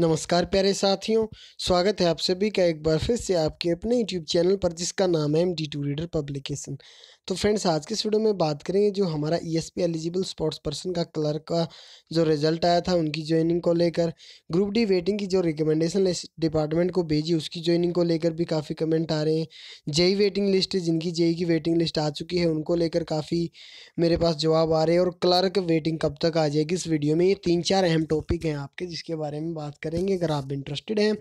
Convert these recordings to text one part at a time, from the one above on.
नमस्कार प्यारे साथियों स्वागत है आप सभी का एक बार फिर से आपके अपने यूट्यूब चैनल पर जिसका नाम है M D two reader publication तो फ्रेंड्स आज के इस वीडियो में बात करेंगे जो हमारा E S P eligible sports person का क्लर्क का जो रिजल्ट आया था उनकी ज्वाइनिंग को लेकर ग्रुप डी वेटिंग की जो रिकमेंडेशन डिपार्टमेंट को भेजी उसकी ज्वाइनिंग को लेकर भी काफ़ी कमेंट आ रहे हैं जेई वेटिंग लिस्ट जिनकी जेई e की वेटिंग लिस्ट आ चुकी है उनको लेकर काफ़ी मेरे पास जवाब आ रहे हैं और क्लर्क वेटिंग कब तक आ जाएगी इस वीडियो में ये तीन चार अहम टॉपिक हैं आपके जिसके बारे में बात करेंगे अगर आप इंटरेस्टेड हैं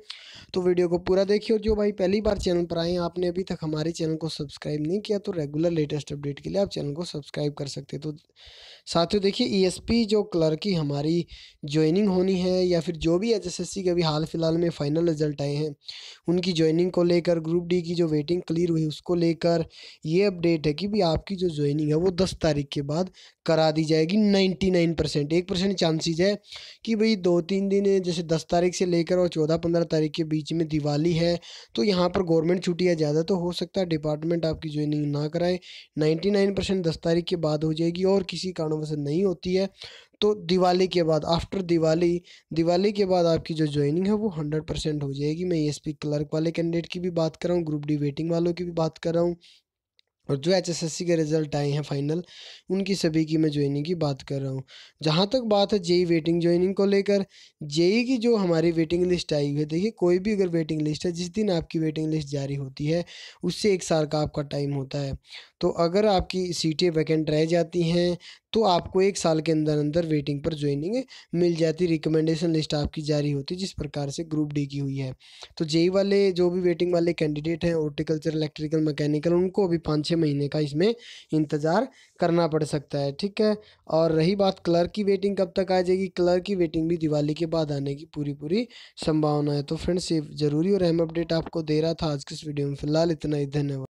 तो वीडियो को पूरा देखिए और जो भाई पहली बार चैनल पर आए हैं आपने अभी तक हमारे चैनल को सब्सक्राइब नहीं किया तो रेगुलर लेटेस्ट अपडेट के लिए आप चैनल को सब्सक्राइब कर सकते तो साथियों देखिए ई e जो क्लर्क की हमारी ज्वाइनिंग होनी है या फिर जो भी एच एस के अभी हाल फिलहाल में फ़ाइनल रिजल्ट आए हैं उनकी ज्वाइनिंग को लेकर ग्रुप डी की जो वेटिंग क्लियर हुई उसको लेकर ये अपडेट है कि भी आपकी जो ज्वाइनिंग है वो दस तारीख के बाद करा दी जाएगी नाइन्टी नाइन परसेंट एक परसेंट चांसेज है कि भाई दो तीन दिन जैसे दस तारीख से लेकर और चौदह पंद्रह तारीख के बीच में दिवाली है तो यहाँ पर गवर्नमेंट छुट्टियाँ ज़्यादा तो हो सकता है डिपार्टमेंट आपकी ज्वाइनिंग ना कराए नाइन्टी नाइन परसेंट दस तारीख के बाद हो जाएगी और किसी कारणों से नहीं होती है तो दिवाली के बाद आफ्टर दिवाली दिवाली के बाद आपकी जो ज्वाइनिंग है वो हंड्रेड परसेंट हो जाएगी मैं एस e क्लर्क वाले कैंडिडेट की भी बात कर रहा हूँ ग्रुप डी वेटिंग वालों की भी बात कर रहा हूँ और जो एच एस एस सी के रिज़ल्ट आए हैं फाइनल उनकी सभी की मैं ज्वाइनिंग की बात कर रहा हूँ जहाँ तक बात है जेई वेटिंग ज्वाइनिंग को लेकर जेई e की जो हमारी वेटिंग लिस्ट आई है देखिए कोई भी अगर वेटिंग लिस्ट है जिस दिन आपकी वेटिंग लिस्ट जारी होती है उससे एक साल का आपका टाइम होता है तो अगर आपकी सीटें वैकेंट रह जाती हैं तो आपको एक साल के अंदर अंदर वेटिंग पर ज्वाइनिंग मिल जाती रिकमेंडेशन लिस्ट आपकी जारी होती जिस प्रकार से ग्रुप डी की हुई है तो जेई वाले जो भी वेटिंग वाले कैंडिडेट हैं हॉर्टिकल्चर इलेक्ट्रिकल मैकेनिकल उनको अभी पाँच छः महीने का इसमें इंतज़ार करना पड़ सकता है ठीक है और रही बात क्लर्क की वेटिंग कब तक आ जाएगी क्लर्क की वेटिंग भी दिवाली के बाद आने की पूरी पूरी संभावना है तो फ्रेंड्स ये ज़रूरी और अहम अपडेट आपको दे रहा था आज के इस वीडियो में फिलहाल इतना ही धन्यवाद